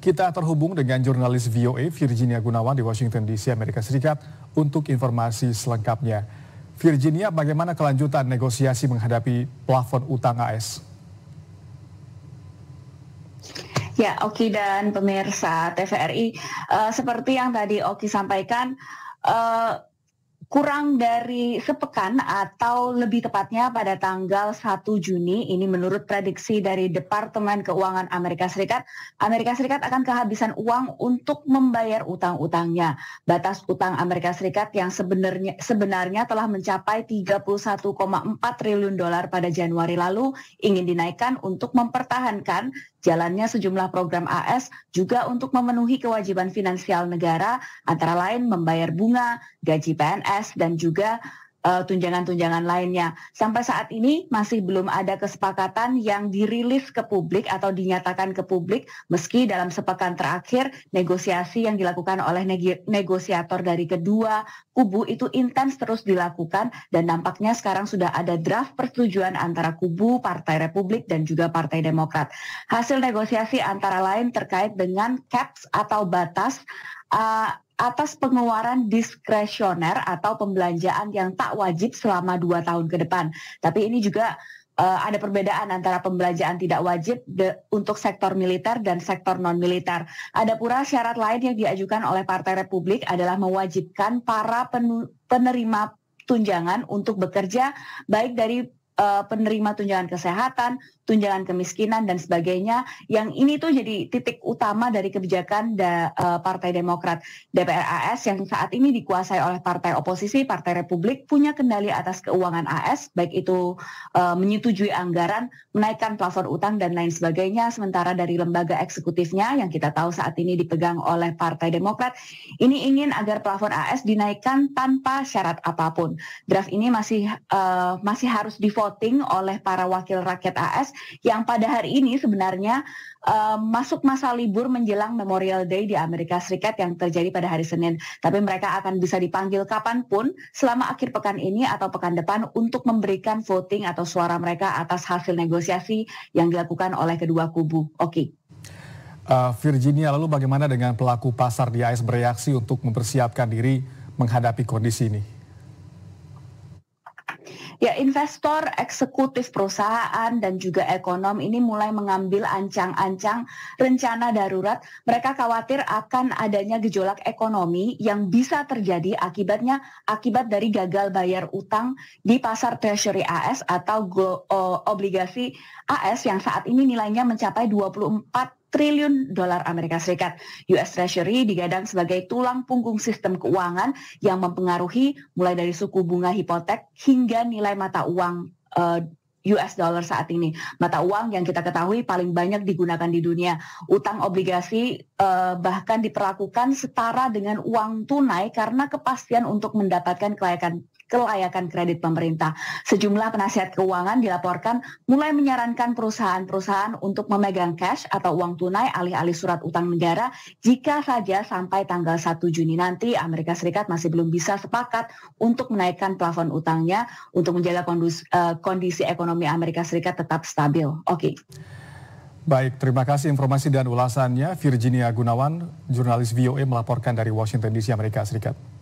Kita terhubung dengan jurnalis VOA Virginia Gunawan di Washington DC, Amerika Serikat untuk informasi selengkapnya. Virginia, bagaimana kelanjutan negosiasi menghadapi plafon utang AS? Ya, Oki dan pemirsa TVRI, uh, eh, seperti yang tadi Oki sampaikan, uh, kurang dari sepekan atau lebih tepatnya pada tanggal 1 Juni ini menurut prediksi dari Departemen Keuangan Amerika Serikat, Amerika Serikat akan kehabisan uang untuk membayar utang-utangnya. Batas utang Amerika Serikat yang sebenarnya sebenarnya telah mencapai 31,4 triliun dolar pada Januari lalu ingin dinaikkan untuk mempertahankan jalannya sejumlah program AS juga untuk memenuhi kewajiban finansial negara antara lain membayar bunga, gaji PNS dan juga eh, tunjangan-tunjangan uh, lainnya. Sampai saat ini masih belum ada kesepakatan yang dirilis ke publik atau dinyatakan ke publik meski dalam sepekan terakhir negosiasi yang dilakukan oleh neg negosiator dari kedua kubu itu intens terus dilakukan dan nampaknya sekarang sudah ada draft persetujuan antara kubu Partai Republik dan juga Partai Demokrat. Hasil negosiasi antara lain terkait dengan caps atau batas eh, atas pengeluaran diskresioner atau pembelanjaan yang tak wajib selama dua tahun ke depan. Tapi ini juga uh, ada perbedaan antara pembelanjaan tidak wajib de, untuk sektor militer dan sektor non militer. Ada pula syarat lain yang diajukan oleh Partai Republik adalah mewajibkan para penerima tunjangan untuk bekerja baik dari uh, penerima tunjangan kesehatan, tunjangan kemiskinan dan sebagainya. Yang ini tuh jadi titik utama dari kebijakan da, uh, Partai Demokrat DPR AS yang saat ini dikuasai oleh partai oposisi, Partai Republik punya kendali atas keuangan AS, baik itu uh, menyetujui anggaran, menaikkan plafon utang dan lain sebagainya. Sementara dari lembaga eksekutifnya yang kita tahu saat ini dipegang oleh Partai Demokrat, ini ingin agar plafon AS dinaikkan tanpa syarat apapun. Draft ini masih uh, masih harus difoto voting oleh para wakil rakyat AS yang pada hari ini sebenarnya uh, masuk masa libur menjelang Memorial Day di Amerika Serikat yang terjadi pada hari Senin. Tapi mereka akan bisa dipanggil kapanpun selama akhir pekan ini atau pekan depan untuk memberikan voting atau suara mereka atas hasil negosiasi yang dilakukan oleh kedua kubu. Oke. Okay. Uh, eh, Virginia, lalu bagaimana dengan pelaku pasar di AS bereaksi untuk mempersiapkan diri menghadapi kondisi ini? Ya, investor, eksekutif perusahaan, dan juga ekonom ini mulai mengambil ancang-ancang rencana darurat. Mereka khawatir akan adanya gejolak ekonomi yang bisa terjadi akibatnya akibat dari gagal bayar utang di pasar treasury AS atau obligasi AS yang saat ini nilainya mencapai 24 triliun dolar Amerika Serikat. US Treasury digadang sebagai tulang punggung sistem keuangan yang mempengaruhi mulai dari suku bunga hipotek hingga nilai mata uang uh, eh, US dollar saat ini. Mata uang yang kita ketahui paling banyak digunakan di dunia. Utang obligasi eh, bahkan diperlakukan setara dengan uang tunai karena kepastian untuk mendapatkan kelayakan kelayakan kredit pemerintah. Sejumlah penasihat keuangan dilaporkan mulai menyarankan perusahaan-perusahaan untuk memegang cash atau uang tunai alih-alih surat utang negara jika saja sampai tanggal 1 Juni nanti Amerika Serikat masih belum bisa sepakat untuk menaikkan plafon utangnya untuk menjaga kondus, uh, kondisi ekonomi Amerika Serikat tetap stabil. Oke. Okay. Baik, terima kasih informasi dan ulasannya. Virginia Gunawan, jurnalis VOA e, melaporkan dari Washington DC, Amerika Serikat.